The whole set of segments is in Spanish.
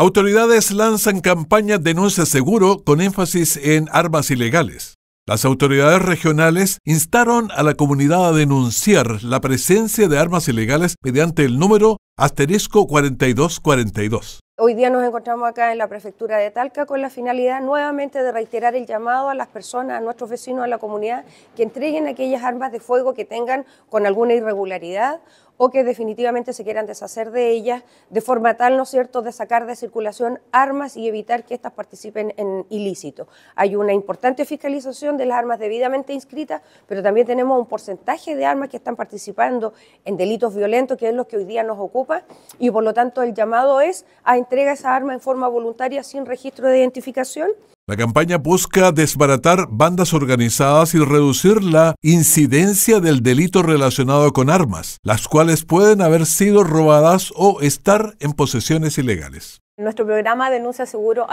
Autoridades lanzan campaña Denuncia Seguro con énfasis en armas ilegales. Las autoridades regionales instaron a la comunidad a denunciar la presencia de armas ilegales mediante el número asterisco 4242. Hoy día nos encontramos acá en la prefectura de Talca con la finalidad nuevamente de reiterar el llamado a las personas, a nuestros vecinos, a la comunidad, que entreguen aquellas armas de fuego que tengan con alguna irregularidad o que definitivamente se quieran deshacer de ellas, de forma tal, ¿no es cierto?, de sacar de circulación armas y evitar que éstas participen en ilícito. Hay una importante fiscalización de las armas debidamente inscritas, pero también tenemos un porcentaje de armas que están participando en delitos violentos, que es lo que hoy día nos ocupa, y por lo tanto el llamado es a entrega esa arma en forma voluntaria sin registro de identificación la campaña busca desbaratar bandas organizadas y reducir la incidencia del delito relacionado con armas, las cuales pueden haber sido robadas o estar en posesiones ilegales. Nuestro programa denuncia seguro,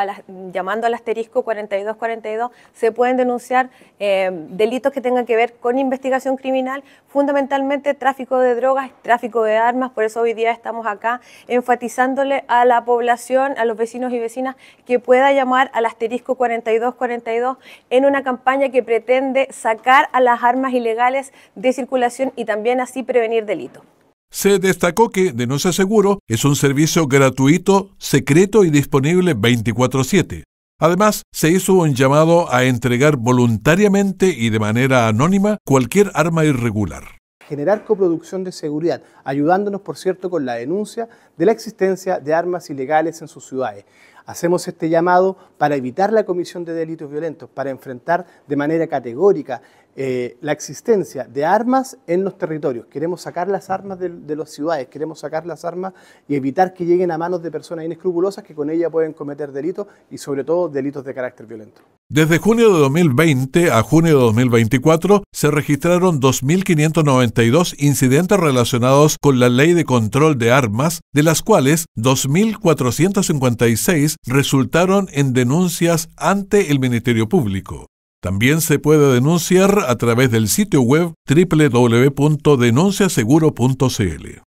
llamando al asterisco 4242, se pueden denunciar eh, delitos que tengan que ver con investigación criminal, fundamentalmente tráfico de drogas, tráfico de armas, por eso hoy día estamos acá enfatizándole a la población, a los vecinos y vecinas, que pueda llamar al asterisco 4242 en una campaña que pretende sacar a las armas ilegales de circulación y también así prevenir delitos. Se destacó que Denuncia Seguro es un servicio gratuito, secreto y disponible 24/7. Además, se hizo un llamado a entregar voluntariamente y de manera anónima cualquier arma irregular. Generar coproducción de seguridad, ayudándonos, por cierto, con la denuncia de la existencia de armas ilegales en sus ciudades. Hacemos este llamado para evitar la comisión de delitos violentos, para enfrentar de manera categórica eh, la existencia de armas en los territorios. Queremos sacar las armas de, las ciudades, queremos sacar las armas y evitar que lleguen a manos de personas inescrupulosas que con ella pueden cometer delitos y sobre todo delitos de carácter violento. Desde junio de 2020 a junio de 2024 se registraron 2.592 incidentes relacionados con la ley de control de armas, de las cuales 2.456 resultaron en denuncias ante el Ministerio Público. También se puede denunciar a través del sitio web www.denunciaseguro.cl.